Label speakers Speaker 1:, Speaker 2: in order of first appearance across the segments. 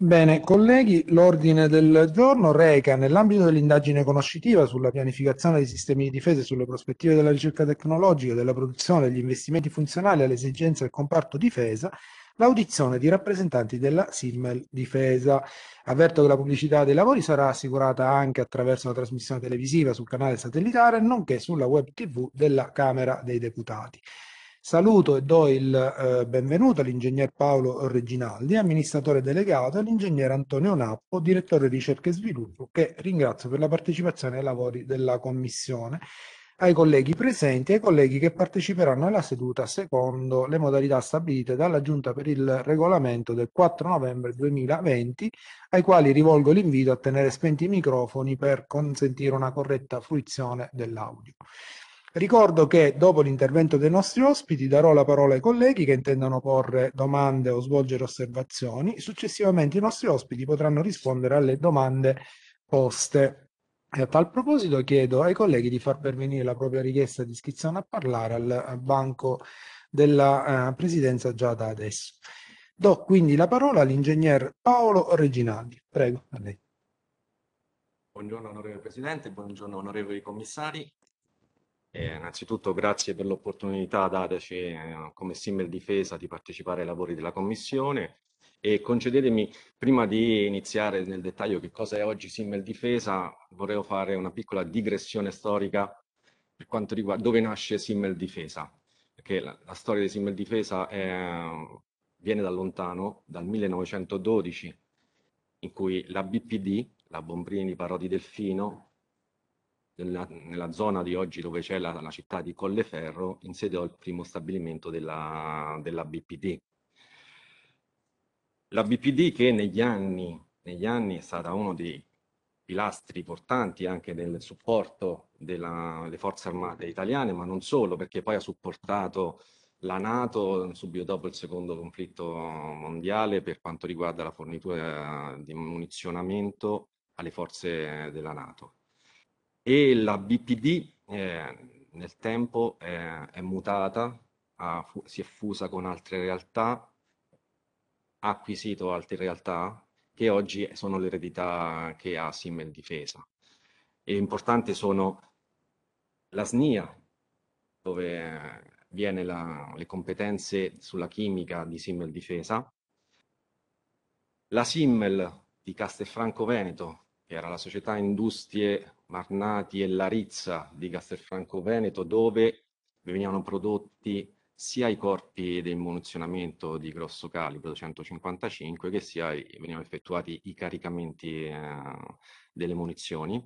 Speaker 1: Bene, colleghi, l'ordine del giorno reca, nell'ambito dell'indagine conoscitiva sulla pianificazione dei sistemi di difesa e sulle prospettive della ricerca tecnologica, della produzione degli investimenti funzionali alle esigenze del comparto difesa, l'audizione di rappresentanti della Simmel Difesa. Avverto che la pubblicità dei lavori sarà assicurata anche attraverso la trasmissione televisiva sul canale satellitare, nonché sulla web tv della Camera dei Deputati. Saluto e do il eh, benvenuto all'ingegner Paolo Reginaldi, amministratore delegato, e all'ingegner Antonio Nappo, direttore ricerca e sviluppo, che ringrazio per la partecipazione ai lavori della Commissione, ai colleghi presenti e ai colleghi che parteciperanno alla seduta secondo le modalità stabilite dalla Giunta per il regolamento del 4 novembre 2020, ai quali rivolgo l'invito a tenere spenti i microfoni per consentire una corretta fruizione dell'audio. Ricordo che dopo l'intervento dei nostri ospiti darò la parola ai colleghi che intendono porre domande o svolgere osservazioni. Successivamente i nostri ospiti potranno rispondere alle domande poste. A tal proposito chiedo ai colleghi di far pervenire la propria richiesta di iscrizione a parlare al banco della eh, presidenza già da adesso. Do quindi la parola all'ingegner Paolo Reginaldi. Prego, a lei.
Speaker 2: Buongiorno onorevole Presidente, buongiorno onorevoli commissari. Eh, innanzitutto grazie per l'opportunità dataci eh, come Simmer Difesa di partecipare ai lavori della Commissione e concedetemi, prima di iniziare nel dettaglio che cosa è oggi Simmel Difesa, vorrei fare una piccola digressione storica per quanto riguarda dove nasce Simmel Difesa, perché la, la storia di Simmel Difesa è, viene da lontano, dal 1912, in cui la BPD, la Bombrini Parodi Delfino, nella, nella zona di oggi dove c'è la, la, città di Colleferro, insediò il primo stabilimento della, della BPD. La BPD che negli anni, negli anni è stata uno dei pilastri portanti anche nel supporto delle forze armate italiane, ma non solo, perché poi ha supportato la Nato subito dopo il secondo conflitto mondiale per quanto riguarda la fornitura di munizionamento alle forze della Nato e la BPD eh, nel tempo è, eh, è mutata, ha, si è fusa con altre realtà, ha acquisito altre realtà che oggi sono l'eredità che ha Simmel difesa. E importanti sono la SNIA, dove viene la, le competenze sulla chimica di Simmel Difesa, la Simmel di Castelfranco Veneto, che era la società industrie Marnati e Larizza di Castelfranco Veneto, dove venivano prodotti sia i corpi del munizionamento di grosso calibro 155 che sia venivano effettuati i caricamenti eh, delle munizioni.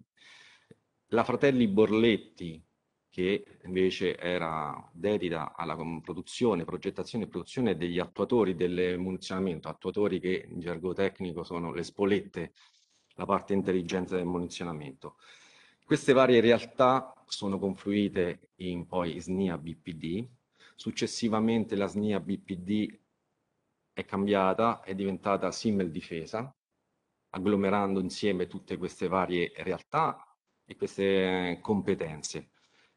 Speaker 2: La Fratelli Borletti, che invece era dedita alla produzione, progettazione e produzione degli attuatori del munizionamento, attuatori che in gergo tecnico sono le spolette, la parte intelligente del munizionamento. Queste varie realtà sono confluite in poi SNIA BPD, successivamente la SNIA BPD è cambiata, è diventata SIMEL Difesa, agglomerando insieme tutte queste varie realtà e queste eh, competenze.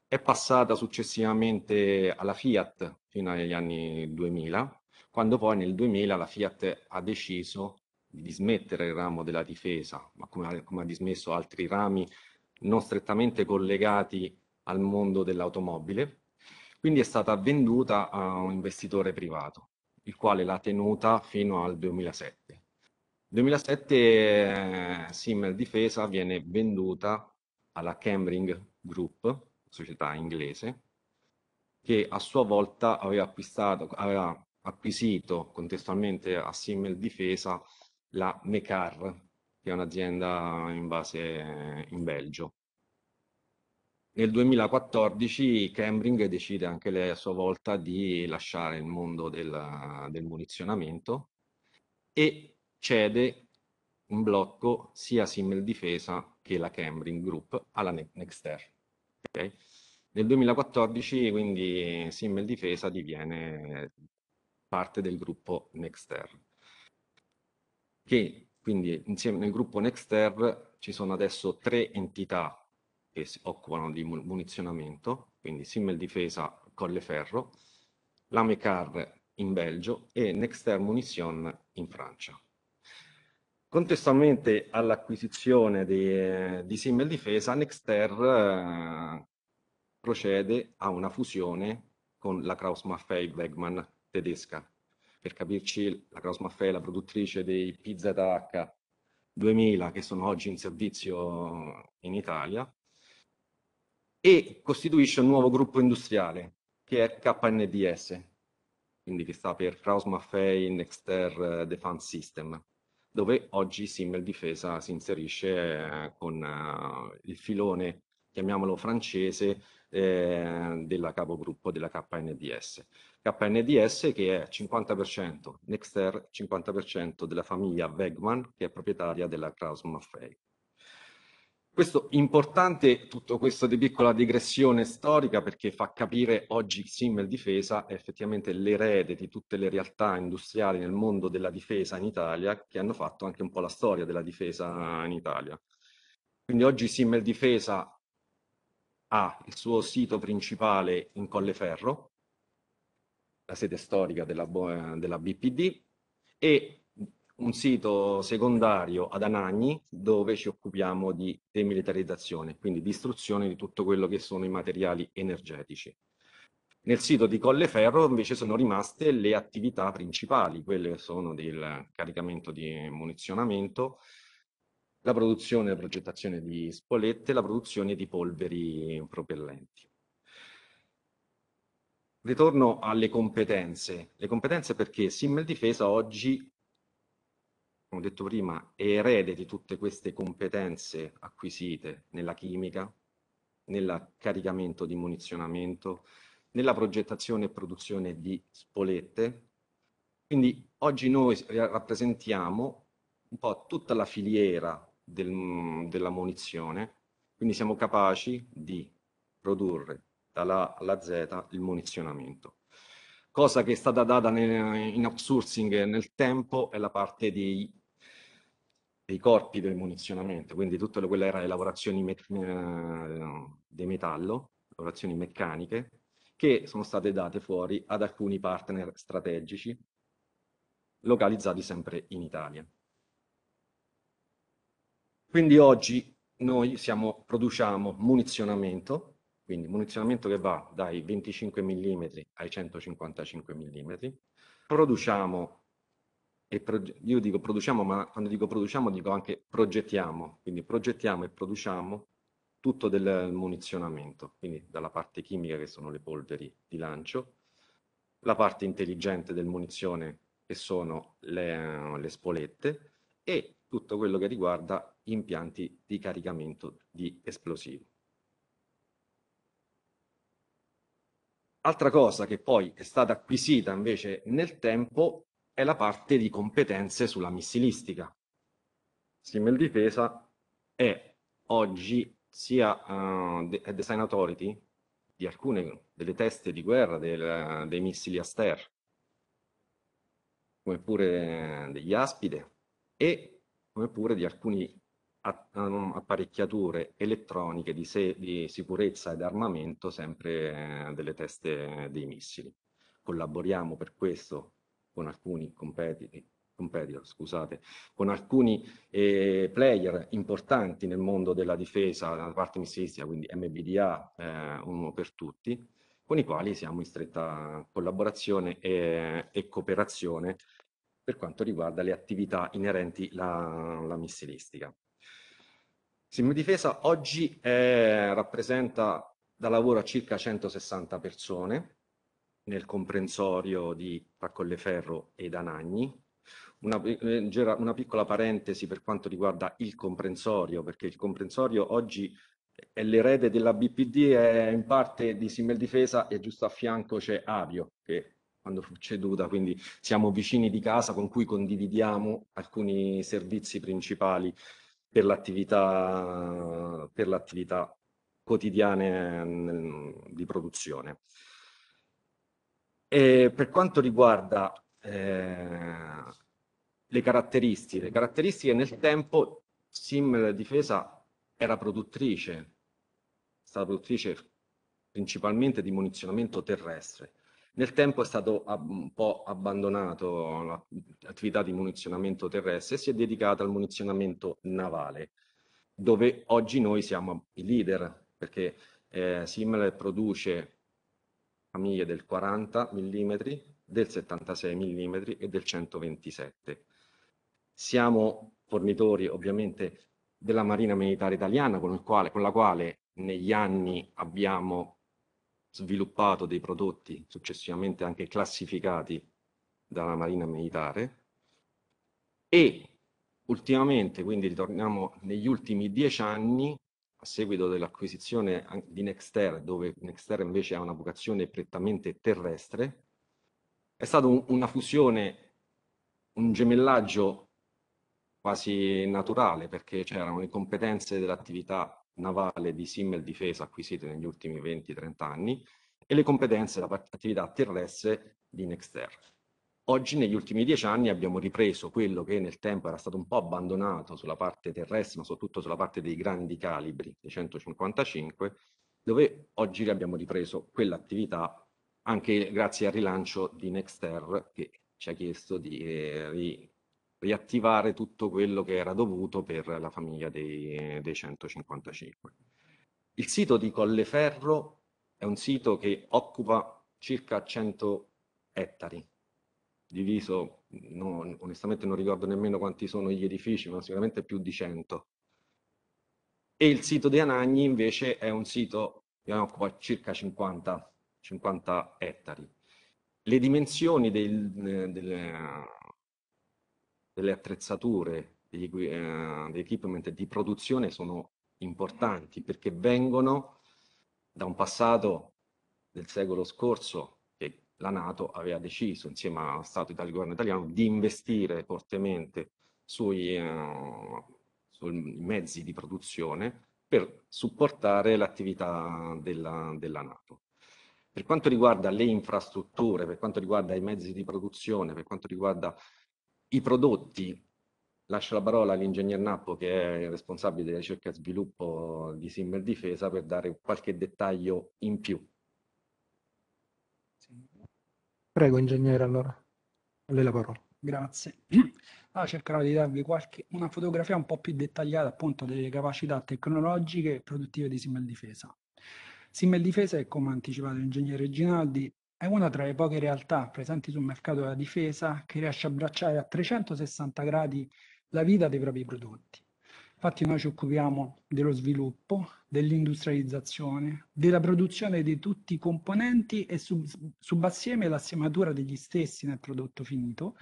Speaker 2: È passata successivamente alla Fiat fino agli anni 2000, quando poi nel 2000 la Fiat ha deciso di smettere il ramo della difesa, ma come ha, come ha dismesso altri rami non strettamente collegati al mondo dell'automobile, quindi è stata venduta a un investitore privato, il quale l'ha tenuta fino al 2007. 2007 eh, Simmel Difesa viene venduta alla Cambring Group, società inglese, che a sua volta aveva, aveva acquisito contestualmente a Simmel Difesa la Mecar, che è un'azienda in base in Belgio. Nel 2014 Cambring decide anche lei a sua volta di lasciare il mondo del, del munizionamento e cede in blocco sia Simmel Difesa che la Cambring Group alla Nexter. Okay? Nel 2014 quindi Simmel Difesa diviene parte del gruppo Nexter, che quindi insieme nel gruppo Nexter ci sono adesso tre entità che si occupano di munizionamento, quindi Simmel Difesa Colleferro, l'Amecar in Belgio e Nexter Munition in Francia. Contestualmente all'acquisizione di, eh, di Simmel Difesa, Nexter eh, procede a una fusione con la krauss maffei wegmann tedesca, per capirci la Cross Maffei, la produttrice dei PZH 2000 che sono oggi in servizio in Italia, e costituisce un nuovo gruppo industriale che è KNDS, quindi che sta per Kraus Maffei Nexter Defense System, dove oggi Simmel Difesa si inserisce eh, con eh, il filone, chiamiamolo francese, eh, della capogruppo della KNDS. KNDS che è 50%, Nexter 50% della famiglia Wegman che è proprietaria della Kraus Maffei. Questo importante, tutto questo di piccola digressione storica perché fa capire oggi Simmel Difesa è effettivamente l'erede di tutte le realtà industriali nel mondo della difesa in Italia che hanno fatto anche un po' la storia della difesa in Italia. Quindi oggi Simmel Difesa ha il suo sito principale in Colleferro, la sede storica della, della BPD, e un sito secondario ad Anagni dove ci occupiamo di demilitarizzazione, quindi distruzione di tutto quello che sono i materiali energetici. Nel sito di Colleferro invece sono rimaste le attività principali, quelle che sono del caricamento di munizionamento, la produzione e la progettazione di spolette, la produzione di polveri propellenti ritorno alle competenze. Le competenze perché Simmel Difesa oggi, come ho detto prima, è erede di tutte queste competenze acquisite nella chimica, nel caricamento di munizionamento, nella progettazione e produzione di spolette. Quindi oggi noi rappresentiamo un po' tutta la filiera del, della munizione, quindi siamo capaci di produrre, dalla A alla Z il munizionamento. Cosa che è stata data nel, in outsourcing nel tempo è la parte dei, dei corpi del munizionamento, quindi tutte quelle erano le lavorazioni me, eh, di metallo, lavorazioni meccaniche, che sono state date fuori ad alcuni partner strategici localizzati sempre in Italia. Quindi oggi noi siamo, produciamo munizionamento quindi munizionamento che va dai 25 mm ai 155 mm. Produciamo, io dico produciamo, ma quando dico produciamo dico anche progettiamo, quindi progettiamo e produciamo tutto del munizionamento, quindi dalla parte chimica che sono le polveri di lancio, la parte intelligente del munizione che sono le, le spolette e tutto quello che riguarda impianti di caricamento di esplosivi. Altra cosa che poi è stata acquisita invece nel tempo è la parte di competenze sulla missilistica. Simmel Difesa è oggi sia uh, design authority di alcune delle teste di guerra del, dei missili Aster, come pure degli Aspide e come pure di alcuni Um, apparecchiature elettroniche di, se- di sicurezza ed armamento sempre eh, delle teste eh, dei missili. Collaboriamo per questo con alcuni competi- eh, competitor, scusate, con alcuni eh, player importanti nel mondo della difesa, da parte missilistica, quindi MBDA, eh, uno per tutti, con i quali siamo in stretta collaborazione e, eh, e cooperazione per quanto riguarda le attività inerenti alla missilistica. Simdifesa oggi è, eh, rappresenta da lavoro a circa 160 persone nel comprensorio di Raccolleferro ed Anagni. Una, eh, una piccola parentesi per quanto riguarda il comprensorio, perché il comprensorio oggi è l'erede della BPD, è in parte di Simeldifesa e giusto a fianco c'è Avio, che quando fu ceduta, quindi siamo vicini di casa con cui condividiamo alcuni servizi principali per l'attività, per l'attività quotidiane mm, di produzione. E per quanto riguarda eh, le caratteristiche, le caratteristiche nel tempo Sim Difesa era produttrice, stata produttrice principalmente di munizionamento terrestre, nel tempo è stato un po' abbandonato l'attività di munizionamento terrestre e si è dedicata al munizionamento navale, dove oggi noi siamo i leader, perché eh, Simmel produce famiglie del 40 mm, del 76 mm e del 127. Siamo fornitori ovviamente della Marina Militare Italiana, con, quale, con la quale negli anni abbiamo sviluppato dei prodotti successivamente anche classificati dalla Marina Militare e ultimamente, quindi ritorniamo negli ultimi dieci anni, a seguito dell'acquisizione di Nexter, dove Nexter invece ha una vocazione prettamente terrestre, è stata un, una fusione, un gemellaggio quasi naturale, perché c'erano le competenze dell'attività navale di Simmel Difesa acquisite negli ultimi 20-30 anni e le competenze da attività terrestre di Nexter. Oggi, negli ultimi dieci anni, abbiamo ripreso quello che nel tempo era stato un po' abbandonato sulla parte terrestre, ma soprattutto sulla parte dei grandi calibri, dei 155, dove oggi abbiamo ripreso quell'attività anche grazie al rilancio di Nexter che ci ha chiesto di eh, riattivare tutto quello che era dovuto per la famiglia dei, dei 155. Il sito di Colleferro è un sito che occupa circa 100 ettari, diviso, no, onestamente non ricordo nemmeno quanti sono gli edifici, ma sicuramente più di 100. E il sito di Anagni invece è un sito che occupa circa 50, 50 ettari. Le dimensioni del, del, delle attrezzature, degli, eh, degli equipment di produzione sono importanti perché vengono da un passato del secolo scorso che la Nato aveva deciso insieme allo Stato e al governo italiano di investire fortemente sui, eh, sui mezzi di produzione per supportare l'attività della, della Nato. Per quanto riguarda le infrastrutture, per quanto riguarda i mezzi di produzione, per quanto riguarda i prodotti, lascio la parola all'ingegner Nappo che è responsabile della ricerca e sviluppo di Simmer Difesa per dare qualche dettaglio in più.
Speaker 1: Prego ingegnere allora, a lei la parola.
Speaker 3: Grazie. Allora ah, cercherò di darvi qualche, una fotografia un po' più dettagliata appunto delle capacità tecnologiche e produttive di Simmel Difesa. Simmel Difesa è, come ha anticipato l'ingegnere Ginaldi, è una tra le poche realtà presenti sul mercato della difesa che riesce a abbracciare a 360 gradi la vita dei propri prodotti. Infatti noi ci occupiamo dello sviluppo, dell'industrializzazione, della produzione di tutti i componenti e sub- subassieme l'assiematura degli stessi nel prodotto finito,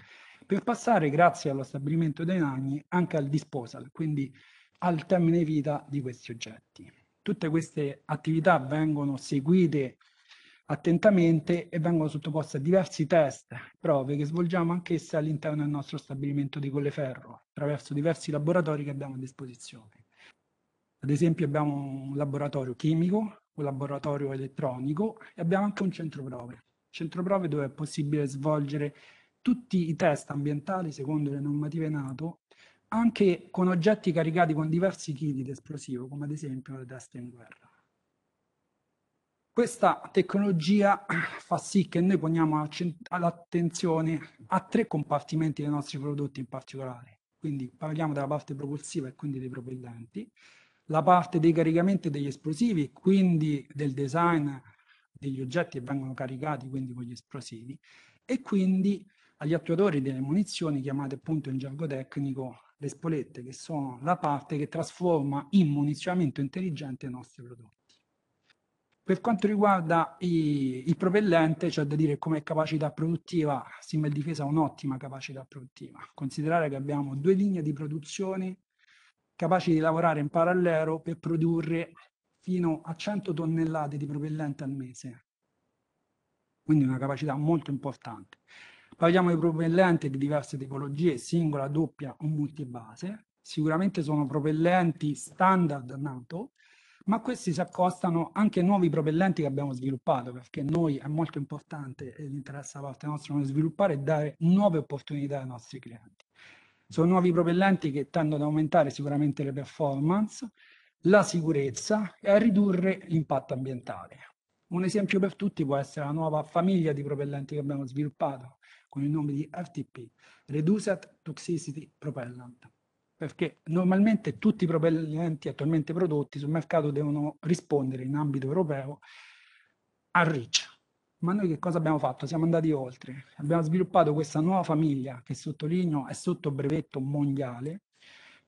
Speaker 3: per passare grazie allo stabilimento dei nani anche al disposal, quindi al termine vita di questi oggetti. Tutte queste attività vengono seguite attentamente e vengono sottoposte a diversi test, prove che svolgiamo anch'esse all'interno del nostro stabilimento di Colleferro, attraverso diversi laboratori che abbiamo a disposizione. Ad esempio abbiamo un laboratorio chimico, un laboratorio elettronico e abbiamo anche un centro prove. Centro prove dove è possibile svolgere tutti i test ambientali secondo le normative NATO, anche con oggetti caricati con diversi chili di esplosivo, come ad esempio le teste in guerra. Questa tecnologia fa sì che noi poniamo l'attenzione a tre compartimenti dei nostri prodotti in particolare. Quindi parliamo della parte propulsiva e quindi dei propellanti, la parte dei caricamenti degli esplosivi, quindi del design degli oggetti che vengono caricati quindi con gli esplosivi e quindi agli attuatori delle munizioni chiamate appunto in gergo tecnico le spolette che sono la parte che trasforma in munizionamento intelligente i nostri prodotti. Per quanto riguarda i, il propellente, c'è da dire come capacità produttiva, Simmel Difesa ha un'ottima capacità produttiva. Considerare che abbiamo due linee di produzione capaci di lavorare in parallelo per produrre fino a 100 tonnellate di propellente al mese. Quindi una capacità molto importante. Parliamo di propellenti di diverse tipologie, singola, doppia o multibase. Sicuramente sono propellenti standard NATO, ma questi si accostano anche ai nuovi propellenti che abbiamo sviluppato, perché noi è molto importante e interessa da parte nostra sviluppare e dare nuove opportunità ai nostri clienti. Sono nuovi propellenti che tendono ad aumentare sicuramente le performance, la sicurezza e a ridurre l'impatto ambientale. Un esempio per tutti può essere la nuova famiglia di propellenti che abbiamo sviluppato con il nome di RTP, Reduced Toxicity Propellant, perché normalmente tutti i propellenti attualmente prodotti sul mercato devono rispondere in ambito europeo a RICH. Ma noi che cosa abbiamo fatto? Siamo andati oltre. Abbiamo sviluppato questa nuova famiglia che sottolineo è sotto brevetto mondiale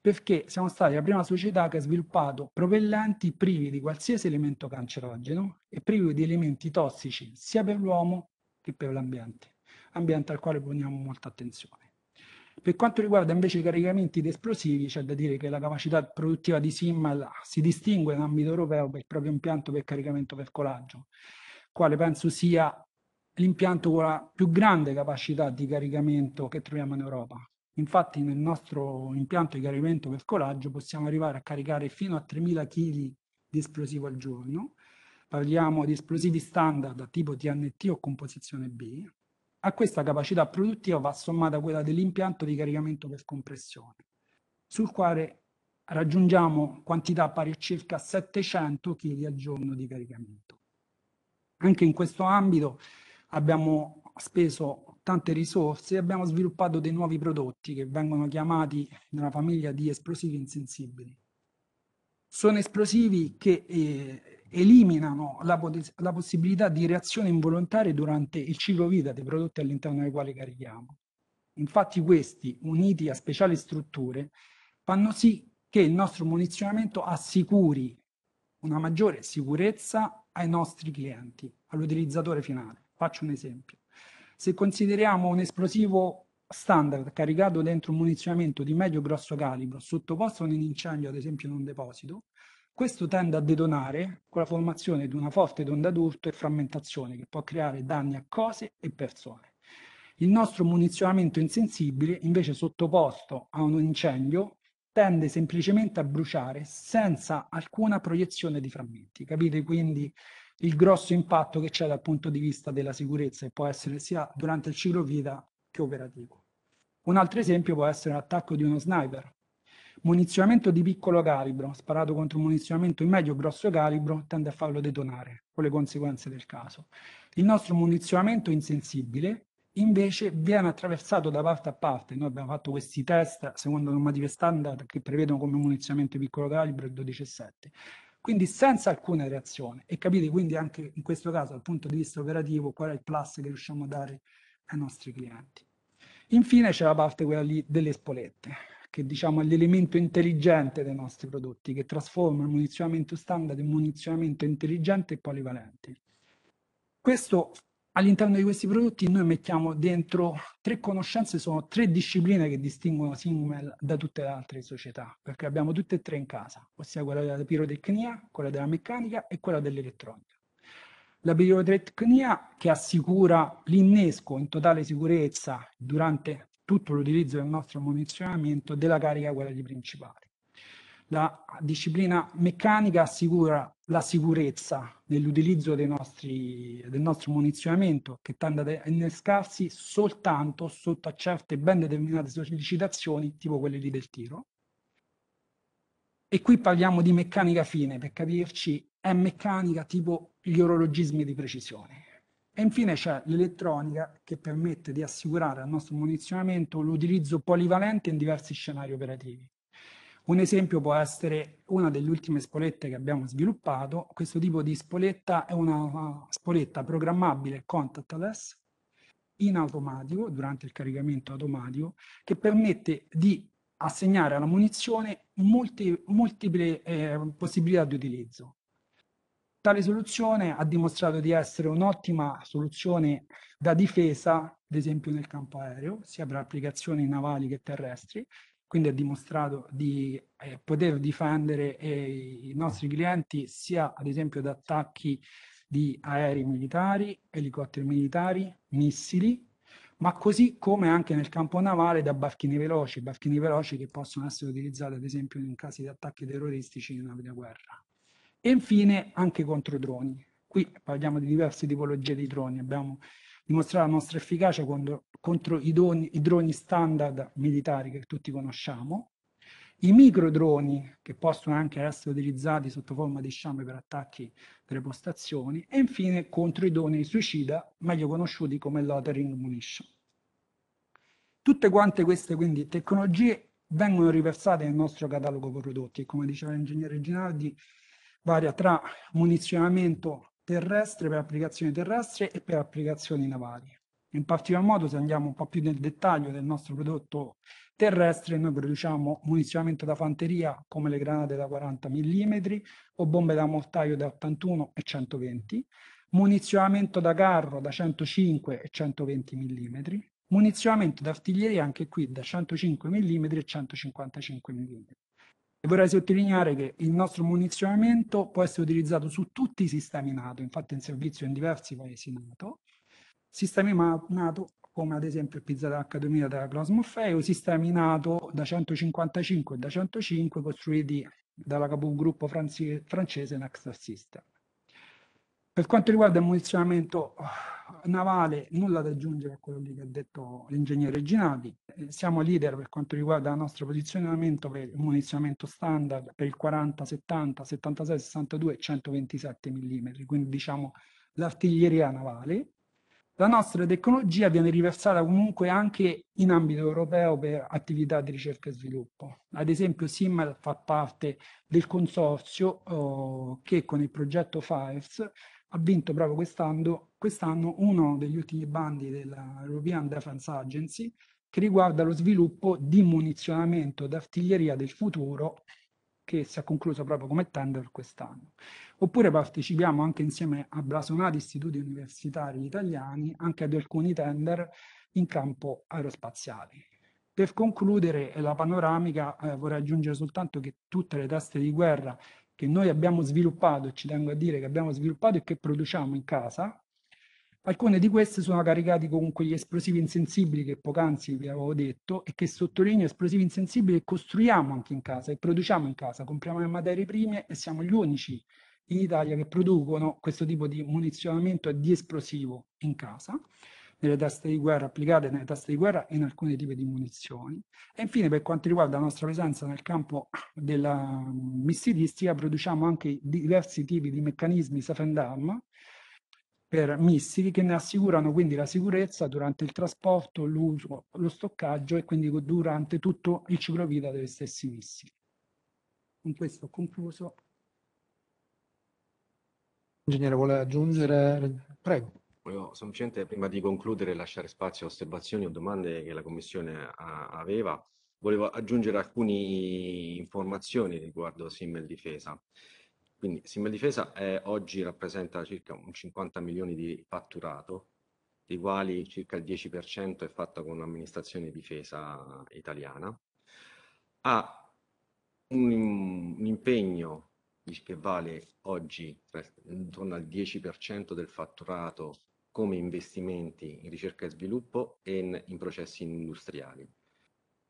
Speaker 3: perché siamo stati la prima società che ha sviluppato propellenti privi di qualsiasi elemento cancerogeno e privi di elementi tossici sia per l'uomo che per l'ambiente, ambiente al quale poniamo molta attenzione. Per quanto riguarda invece i caricamenti di esplosivi, c'è da dire che la capacità produttiva di Simmal si distingue in ambito europeo per il proprio impianto per caricamento per colaggio, quale penso sia l'impianto con la più grande capacità di caricamento che troviamo in Europa. Infatti nel nostro impianto di caricamento per colaggio possiamo arrivare a caricare fino a 3.000 kg di esplosivo al giorno, parliamo di esplosivi standard a tipo TNT o composizione B, a questa capacità produttiva va sommata quella dell'impianto di caricamento per compressione, sul quale raggiungiamo quantità pari a circa 700 kg al giorno di caricamento. Anche in questo ambito abbiamo speso tante risorse e abbiamo sviluppato dei nuovi prodotti che vengono chiamati nella famiglia di esplosivi insensibili. Sono esplosivi che eh, eliminano la, la, possibilità di reazione involontaria durante il ciclo vita dei prodotti all'interno dei quali carichiamo. Infatti questi, uniti a speciali strutture, fanno sì che il nostro munizionamento assicuri una maggiore sicurezza ai nostri clienti, all'utilizzatore finale. Faccio un esempio. Se consideriamo un esplosivo standard caricato dentro un munizionamento di medio-grosso calibro sottoposto a un incendio, ad esempio in un deposito, questo tende a detonare con la formazione di una forte onda d'urto e frammentazione che può creare danni a cose e persone. Il nostro munizionamento insensibile, invece sottoposto a un incendio, tende semplicemente a bruciare senza alcuna proiezione di frammenti. Capite quindi il grosso impatto che c'è dal punto di vista della sicurezza e può essere sia durante il ciclo vita che operativo. Un altro esempio può essere l'attacco di uno sniper, Munizionamento di piccolo calibro, sparato contro un munizionamento di medio grosso calibro, tende a farlo detonare, con le conseguenze del caso. Il nostro munizionamento insensibile, invece, viene attraversato da parte a parte. Noi abbiamo fatto questi test, secondo normative standard, che prevedono come munizionamento di piccolo calibro il 12,7. Quindi senza alcuna reazione. E capite quindi anche in questo caso, dal punto di vista operativo, qual è il plus che riusciamo a dare ai nostri clienti. Infine c'è la parte quella lì delle spolette che diciamo, è l'elemento intelligente dei nostri prodotti, che trasforma il munizionamento standard in munizionamento intelligente e polivalente. Questo, all'interno di questi prodotti noi mettiamo dentro tre conoscenze, sono tre discipline che distinguono Singmel da tutte le altre società, perché abbiamo tutte e tre in casa, ossia quella della pirotecnia, quella della meccanica e quella dell'elettronica la pirotecnia che assicura l'innesco in totale sicurezza durante tutto l'utilizzo del nostro munizionamento della carica guadagni principali. La disciplina meccanica assicura la sicurezza nell'utilizzo del nostro munizionamento che tende ad innescarsi soltanto sotto a certe ben determinate sollecitazioni, tipo quelle lì del tiro. E qui parliamo di meccanica fine, per capirci, è meccanica tipo gli orologismi di precisione e infine c'è l'elettronica che permette di assicurare al nostro munizionamento l'utilizzo polivalente in diversi scenari operativi. Un esempio può essere una delle ultime spolette che abbiamo sviluppato. Questo tipo di spoletta è una spoletta programmabile contactless in automatico, durante il caricamento automatico, che permette di assegnare alla munizione multi, multiple eh, possibilità di utilizzo. Tale soluzione ha dimostrato di essere un'ottima soluzione da difesa, ad esempio nel campo aereo, sia per applicazioni navali che terrestri, quindi ha dimostrato di eh, poter difendere eh, i nostri clienti sia ad esempio da attacchi di aerei militari, elicotteri militari, missili, ma così come anche nel campo navale da barchini veloci, barchini veloci che possono essere utilizzati ad esempio in casi di attacchi terroristici in navi da guerra. E infine anche contro droni. Qui parliamo di diverse tipologie di droni, abbiamo dimostrato la nostra efficacia contro, contro i, doni, i droni standard militari che tutti conosciamo, i microdroni che possono anche essere utilizzati sotto forma di sciame per attacchi delle postazioni e infine contro i droni suicida, meglio conosciuti come lottering munition. Tutte quante queste quindi tecnologie vengono riversate nel nostro catalogo prodotti e come diceva l'ingegnere Ginardi varia tra munizionamento terrestre per applicazioni terrestri e per applicazioni navali. In particolar modo, se andiamo un po' più nel dettaglio del nostro prodotto terrestre, noi produciamo munizionamento da fanteria come le granate da 40 mm o bombe da mortaio da 81 e 120, munizionamento da carro da 105 e 120 mm, munizionamento d'artiglieria anche qui da 105 mm e 155 mm. E vorrei sottolineare che il nostro munizionamento può essere utilizzato su tutti i sistemi NATO, infatti in servizio in diversi paesi NATO, sistemi NATO come ad esempio il h 2000 della Klaus o sistemi NATO da 155 e da 105 costruiti dalla capogruppo francese Next System. Per quanto riguarda il munizionamento eh, navale, nulla da aggiungere a quello che ha detto l'ingegnere Ginati. Eh, siamo leader per quanto riguarda il nostro posizionamento per il munizionamento standard per il 40, 70, 76, 62 127 mm, quindi diciamo l'artiglieria navale. La nostra tecnologia viene riversata comunque anche in ambito europeo per attività di ricerca e sviluppo. Ad esempio SIMMEL fa parte del consorzio oh, che con il progetto FIRES ha vinto proprio quest'anno, quest'anno uno degli ultimi bandi della European Defense Agency che riguarda lo sviluppo di munizionamento d'artiglieria del futuro che si è concluso proprio come tender quest'anno. Oppure partecipiamo anche insieme a blasonati istituti universitari italiani anche ad alcuni tender in campo aerospaziale. Per concludere la panoramica eh, vorrei aggiungere soltanto che tutte le teste di guerra che noi abbiamo sviluppato, e ci tengo a dire che abbiamo sviluppato e che produciamo in casa, alcune di queste sono caricate con quegli esplosivi insensibili che poc'anzi vi avevo detto e che sottolineo esplosivi insensibili che costruiamo anche in casa e produciamo in casa, compriamo le materie prime e siamo gli unici in Italia che producono questo tipo di munizionamento e di esplosivo in casa nelle teste di guerra, applicate nelle teste di guerra e in alcuni tipi di munizioni. E infine per quanto riguarda la nostra presenza nel campo della mm, missilistica produciamo anche diversi tipi di meccanismi safe and arm, per missili che ne assicurano quindi la sicurezza durante il trasporto, l'uso, lo stoccaggio e quindi durante tutto il ciclo vita degli stessi missili. Con questo ho concluso.
Speaker 2: Ingegnere, vuole aggiungere? Prego. Volevo semplicemente, prima di concludere, lasciare spazio a osservazioni o domande che la Commissione a, aveva. Volevo aggiungere alcune informazioni riguardo Simmel Difesa. Quindi Simmel Difesa è, oggi rappresenta circa un 50 milioni di fatturato, dei quali circa il 10% è fatto con l'amministrazione difesa italiana. Ha un, un impegno che vale oggi intorno al 10% del fatturato come investimenti in ricerca e sviluppo e in, in processi industriali,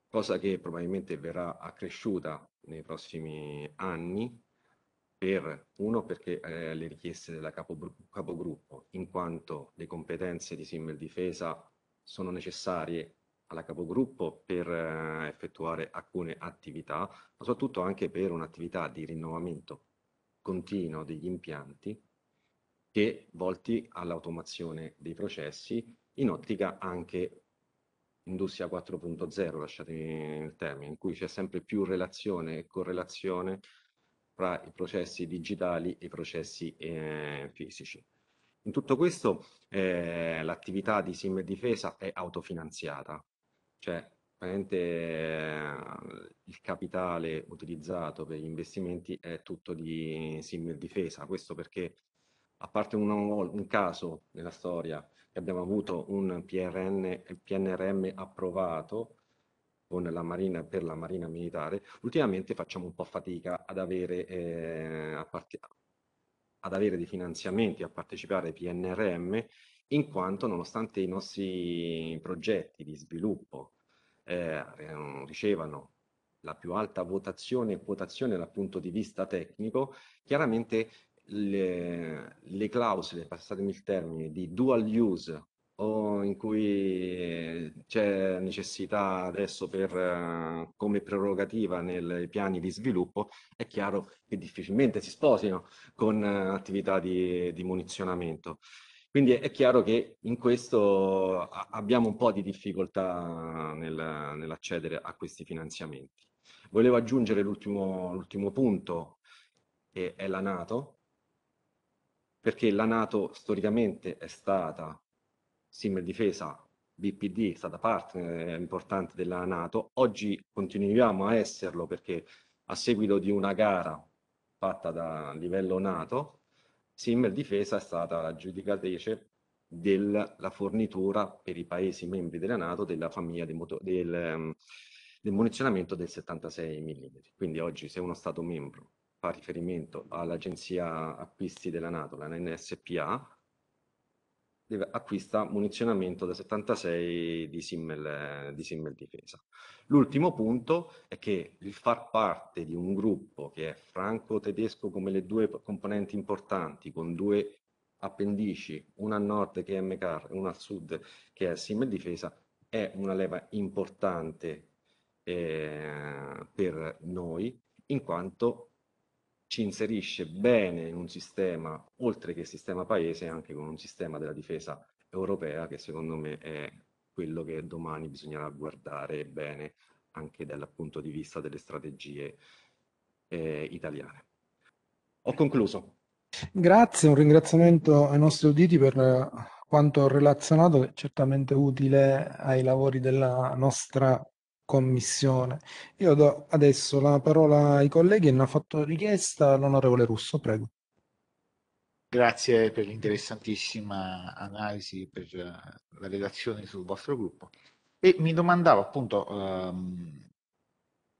Speaker 2: cosa che probabilmente verrà accresciuta nei prossimi anni per uno perché eh, le richieste della capogruppo, in quanto le competenze di Simmel Difesa sono necessarie alla capogruppo per eh, effettuare alcune attività, ma soprattutto anche per un'attività di rinnovamento continuo degli impianti che volti all'automazione dei processi in ottica anche industria 4.0, lasciatemi il termine, in cui c'è sempre più relazione e correlazione tra i processi digitali e i processi eh, fisici. In tutto questo eh, l'attività di SIM difesa è autofinanziata, cioè eh, il capitale utilizzato per gli investimenti è tutto di SIM difesa, questo perché a parte un, un caso nella storia che abbiamo avuto un PRN, PNRM approvato con la Marina, per la Marina Militare, ultimamente facciamo un po' fatica ad avere, eh, a part- ad avere dei finanziamenti, a partecipare ai PNRM, in quanto nonostante i nostri progetti di sviluppo eh, eh, ricevano la più alta votazione e quotazione dal punto di vista tecnico, chiaramente le, le clausole, passatemi il termine, di dual use o in cui eh, c'è necessità adesso per, eh, come prerogativa nei piani di sviluppo, è chiaro che difficilmente si sposino con eh, attività di, di munizionamento. Quindi è chiaro che in questo abbiamo un po' di difficoltà nel, nell'accedere a questi finanziamenti. Volevo aggiungere l'ultimo, l'ultimo punto, che è la Nato, perché la Nato storicamente è stata Simmer Difesa, BPD, è stata partner eh, importante della Nato, oggi continuiamo a esserlo perché a seguito di una gara fatta da livello Nato, Simmer Difesa è stata la giudicatrice della fornitura per i paesi membri della Nato della famiglia del, del, ehm, del munizionamento del 76 mm. Quindi oggi se uno Stato membro fa riferimento all'agenzia acquisti della Nato, la NSPA, acquista munizionamento da 76 di Simmel, di Simmel Difesa. L'ultimo punto è che il far parte di un gruppo che è franco-tedesco come le due componenti importanti, con due appendici, una a nord che è MCAR e una a sud che è Simmel Difesa, è una leva importante eh, per noi, in quanto ci inserisce bene in un sistema, oltre che sistema paese, anche con un sistema della difesa europea che secondo me è quello che domani bisognerà guardare bene anche dal punto di vista delle strategie eh, italiane. Ho concluso.
Speaker 1: Grazie, un ringraziamento ai nostri uditi per quanto relazionato, certamente utile ai lavori della nostra Commissione. Io do adesso la parola ai colleghi e ne ha fatto richiesta l'onorevole Russo, prego.
Speaker 4: Grazie per l'interessantissima analisi, per eh, la relazione sul vostro gruppo. E mi domandavo appunto, ehm,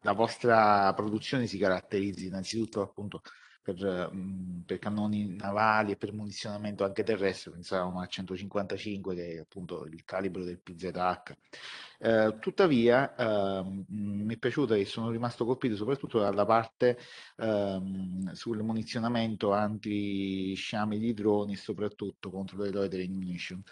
Speaker 4: la vostra produzione si caratterizza innanzitutto appunto per, mhmm, per cannoni navali e per munizionamento anche terrestre, pensavamo al 155 che è appunto il calibro del PZH. Eh, tuttavia eh, mi è piaciuta e sono rimasto colpito soprattutto dalla parte eh, sul munizionamento anti-sciami di droni e soprattutto contro le loide ammunition.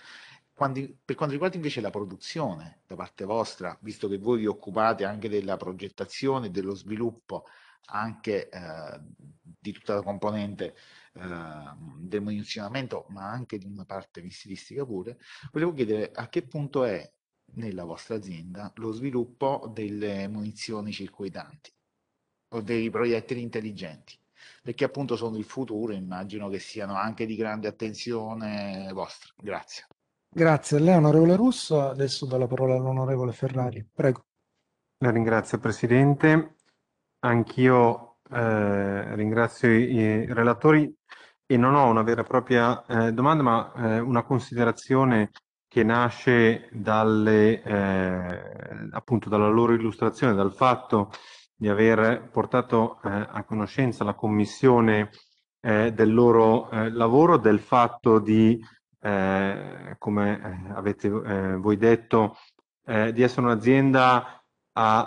Speaker 4: Quando, per quanto riguarda invece la produzione da parte vostra, visto che voi vi occupate anche della progettazione e dello sviluppo anche eh, di tutta la componente eh, del munizionamento, ma anche di una parte missilistica pure, volevo chiedere a che punto è nella vostra azienda lo sviluppo delle munizioni circuitanti o dei proiettili intelligenti, perché appunto sono il futuro, immagino che siano anche di grande attenzione vostra. Grazie.
Speaker 1: Grazie a lei, onorevole Russo. Adesso do la parola all'onorevole Ferrari. Prego.
Speaker 5: La ringrazio, Presidente. Anch'io eh, ringrazio i, i relatori e non ho una vera e propria eh, domanda, ma eh, una considerazione che nasce dalle, eh, appunto dalla loro illustrazione, dal fatto di aver portato eh, a conoscenza la Commissione eh, del loro lavoro, del fatto di, come avete voi detto, di essere un'azienda a,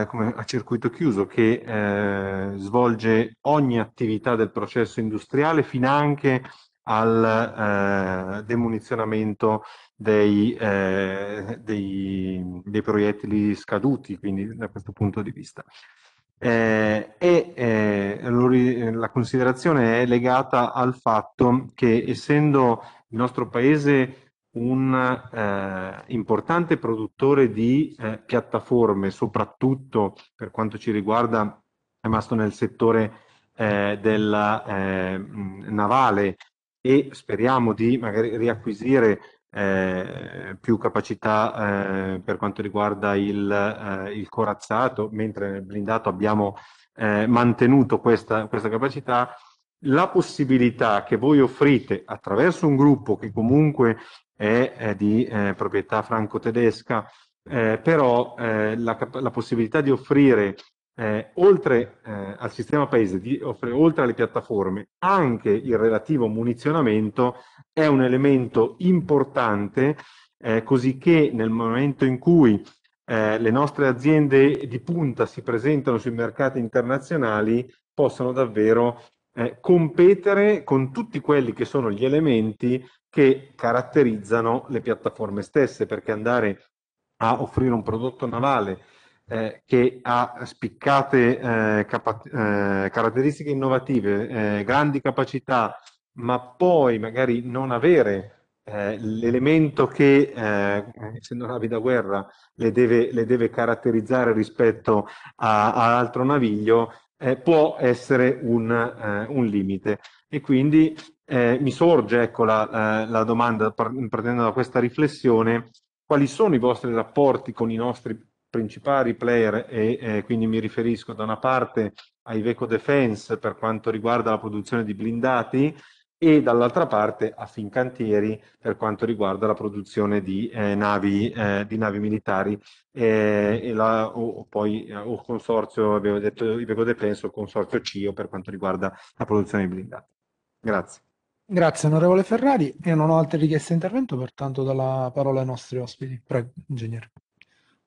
Speaker 5: a, come, a circuito chiuso che eh, svolge ogni attività del processo industriale fin anche al eh, demunizionamento dei, eh, dei, dei, proiettili scaduti, quindi da questo punto di vista. Eh, e eh, la considerazione è legata al fatto che essendo il nostro paese un eh, importante produttore di eh, piattaforme, soprattutto per quanto ci riguarda, è rimasto nel settore eh, della, eh, navale e speriamo di magari riacquisire eh, più capacità eh, per quanto riguarda il, il, corazzato, mentre nel blindato abbiamo mantenuto questa, questa capacità la possibilità che voi offrite attraverso un gruppo che comunque è, è di eh, proprietà franco-tedesca, eh, però eh, la, la, possibilità di offrire eh, oltre eh, al sistema paese, di offrire oltre alle piattaforme anche il relativo munizionamento è un elemento importante, eh, così che nel momento in cui le nostre aziende di punta si presentano sui mercati internazionali, possono davvero eh, competere con tutti quelli che sono gli elementi che caratterizzano le piattaforme stesse, perché andare a offrire un prodotto navale eh, che ha spiccate eh, capa- eh, caratteristiche innovative, eh, grandi capacità, ma poi magari non avere eh, l'elemento che, eh, essendo navi da guerra, le deve, le deve caratterizzare rispetto a, a altro naviglio, eh, può essere un, eh, un, limite. E quindi eh, mi sorge ecco, la, eh, la domanda, partendo da questa riflessione, quali sono i vostri rapporti con i nostri principali player e eh, quindi mi riferisco da una parte a Iveco Defense per quanto riguarda la produzione di blindati e dall'altra parte a Fincantieri per quanto riguarda la produzione di, eh, navi, eh, di navi, militari eh, e la, o, o, poi eh, o consorzio, avevo detto Iveco De il consorzio CIO per quanto riguarda la produzione di blindati. Grazie.
Speaker 1: Grazie onorevole Ferrari, io non ho altre richieste di intervento, pertanto do la parola ai nostri ospiti. Prego, ingegnere.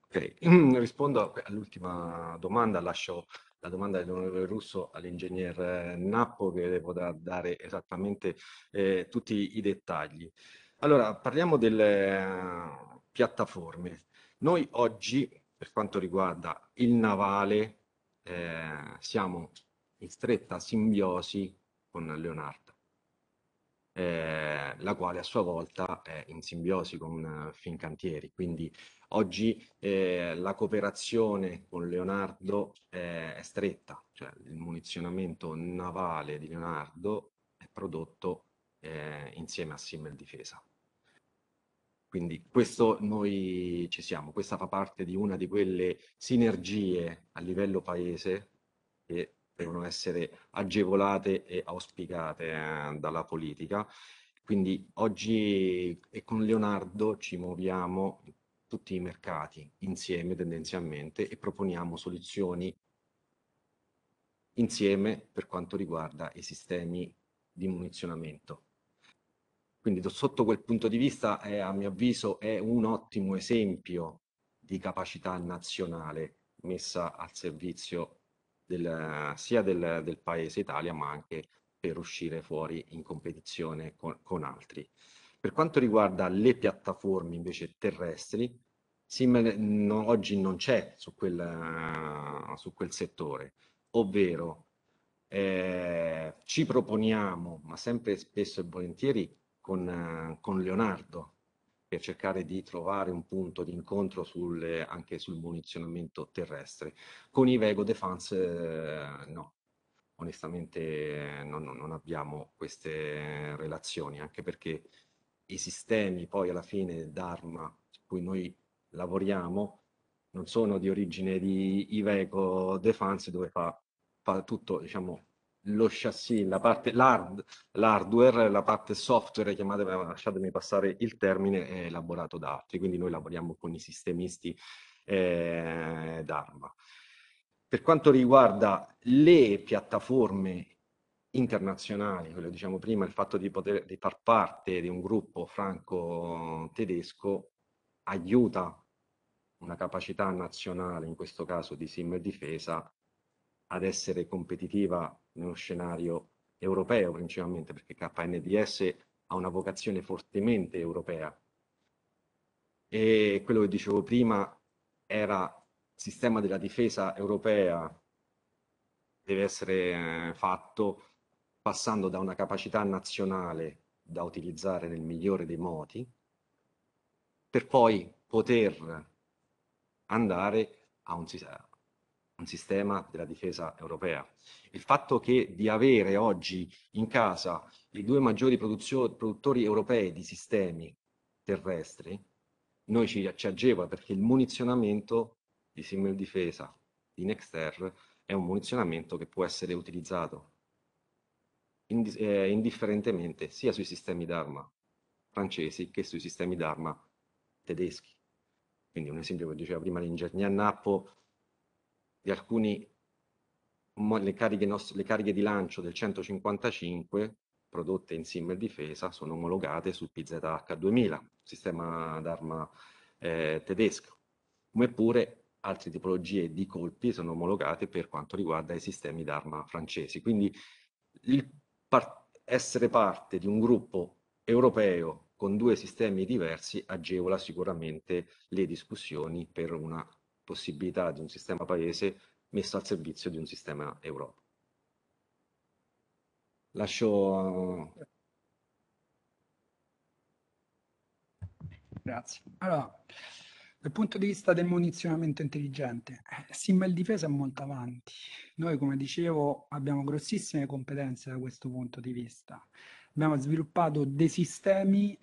Speaker 2: Ok, rispondo all'ultima domanda, lascio la domanda dell'onorevole Russo all'ingegner eh, Nappo che le potrà dare esattamente eh, tutti i dettagli. Allora, parliamo delle eh, piattaforme. Noi oggi, per quanto riguarda il navale, eh, siamo in stretta simbiosi con Leonardo eh, la quale a sua volta è in simbiosi con eh, Fincantieri. Quindi oggi eh, la cooperazione con Leonardo eh, è stretta, cioè il munizionamento navale di Leonardo è prodotto eh, insieme a Simmel Difesa. Quindi questo noi ci siamo, questa fa parte di una di quelle sinergie a livello paese che devono essere agevolate e auspicate eh, dalla politica. Quindi oggi e con Leonardo ci muoviamo tutti i mercati insieme tendenzialmente e proponiamo soluzioni insieme per quanto riguarda i sistemi di munizionamento. Quindi sotto quel punto di vista è, a mio avviso è un ottimo esempio di capacità nazionale messa al servizio del, sia del, del, paese Italia ma anche per uscire fuori in competizione con, con altri. Per quanto riguarda le piattaforme invece terrestri, Siemens no, oggi non c'è su, su quel, settore, ovvero eh, ci proponiamo, ma sempre spesso e volentieri con, con Leonardo, per cercare di trovare un punto di incontro sul, anche sul munizionamento terrestre. Con i Vego Defense eh, no, onestamente eh, non, non, abbiamo queste relazioni, anche perché i sistemi poi alla fine d'arma su cui noi lavoriamo non sono di origine di Iveco Defense dove fa, fa tutto, diciamo, lo chassis, la parte, l'hard, l'hardware, la parte software, chiamate, lasciatemi passare il termine, è elaborato da altri, quindi noi lavoriamo con i sistemisti eh, d'arma. Per quanto riguarda le piattaforme internazionali, quello diciamo prima, il fatto di poter di far parte di un gruppo franco-tedesco aiuta una capacità nazionale, in questo caso di sim difesa, ad essere competitiva nello scenario europeo principalmente, perché KNDS ha una vocazione fortemente europea. E quello che dicevo prima era il sistema della difesa europea deve essere eh, fatto passando da una capacità nazionale da utilizzare nel migliore dei modi, per poi poter andare a un, un sistema della difesa europea. Il fatto che di avere oggi in casa i due maggiori produttori europei di sistemi terrestri, noi ci, ci agevola perché il munizionamento di Simmel Difesa di Nexter è un munizionamento che può essere utilizzato ind eh, indifferentemente sia sui sistemi d'arma francesi che sui sistemi d'arma tedeschi. Quindi un esempio che diceva prima l'ingegnere Nappo di alcune le cariche, le cariche di lancio del 155 prodotte in Simmel Difesa sono omologate sul PZH2000, sistema d'arma eh, tedesco, come pure altre tipologie di colpi sono omologate per quanto riguarda i sistemi d'arma francesi. Quindi par essere parte di un gruppo europeo con due sistemi diversi agevola sicuramente le discussioni per una possibilità di un sistema paese messo al servizio di un sistema Europa. Lascio...
Speaker 3: Grazie. Allora, dal punto di vista del munizionamento intelligente, eh, Simbel Difesa è molto avanti. Noi, come dicevo, abbiamo grossissime competenze da questo punto di vista. Abbiamo sviluppato dei sistemi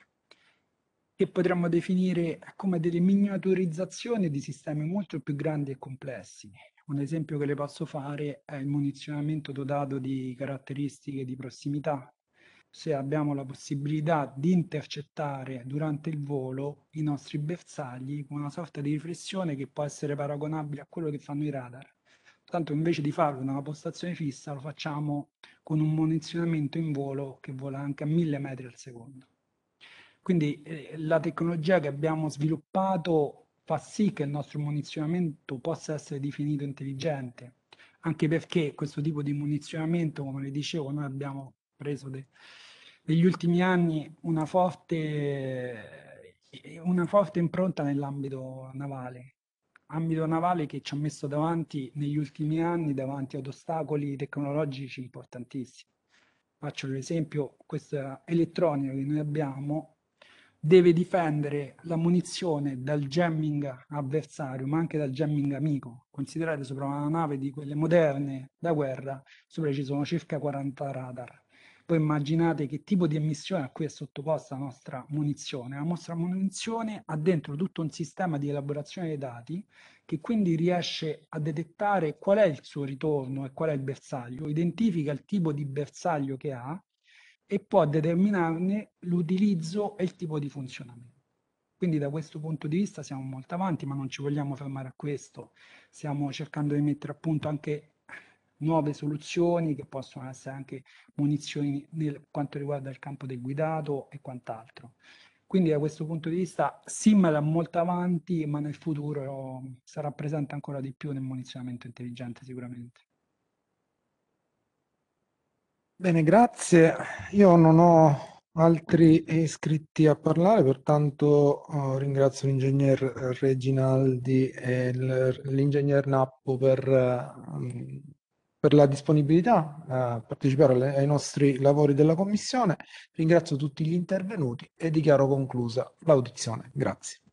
Speaker 3: che potremmo definire come delle miniaturizzazioni di sistemi molto più grandi e complessi. Un esempio che le posso fare è il munizionamento dotato di caratteristiche di prossimità. Se abbiamo la possibilità di intercettare durante il volo i nostri bersagli con una sorta di riflessione che può essere paragonabile a quello che fanno i radar. Tanto invece di farlo in una postazione fissa lo facciamo con un munizionamento in volo che vola anche a mille metri al secondo. Quindi eh, la tecnologia che abbiamo sviluppato fa sì che il nostro munizionamento possa essere definito intelligente, anche perché questo tipo di munizionamento, come le dicevo, noi abbiamo preso de- negli ultimi anni una forte, eh, una forte impronta nell'ambito navale, ambito navale che ci ha messo davanti negli ultimi anni davanti ad ostacoli tecnologici importantissimi. Faccio l'esempio, questa elettronica che noi abbiamo deve difendere la munizione dal jamming avversario, ma anche dal jamming amico. Considerate sopra una nave di quelle moderne da guerra, sopra ci sono circa 40 radar. Poi immaginate che tipo di emissione a cui è sottoposta la nostra munizione. La nostra munizione ha dentro tutto un sistema di elaborazione dei dati che quindi riesce a detettare qual è il suo ritorno e qual è il bersaglio, identifica il tipo di bersaglio che ha e può determinarne l'utilizzo e il tipo di funzionamento. Quindi da questo punto di vista siamo molto avanti, ma non ci vogliamo fermare a questo. Stiamo cercando di mettere a punto anche nuove soluzioni che possono essere anche munizioni nel quanto riguarda il campo del guidato e quant'altro. Quindi da questo punto di vista SIML è molto avanti, ma nel futuro sarà presente ancora di più nel munizionamento intelligente sicuramente.
Speaker 1: Bene, grazie. Io non ho altri iscritti a parlare, pertanto oh, ringrazio l'ingegner Reginaldi e l'ingegner Nappo per, mm, per, la disponibilità a partecipare ai nostri lavori della Commissione. Ringrazio tutti gli intervenuti e dichiaro conclusa l'audizione. Grazie.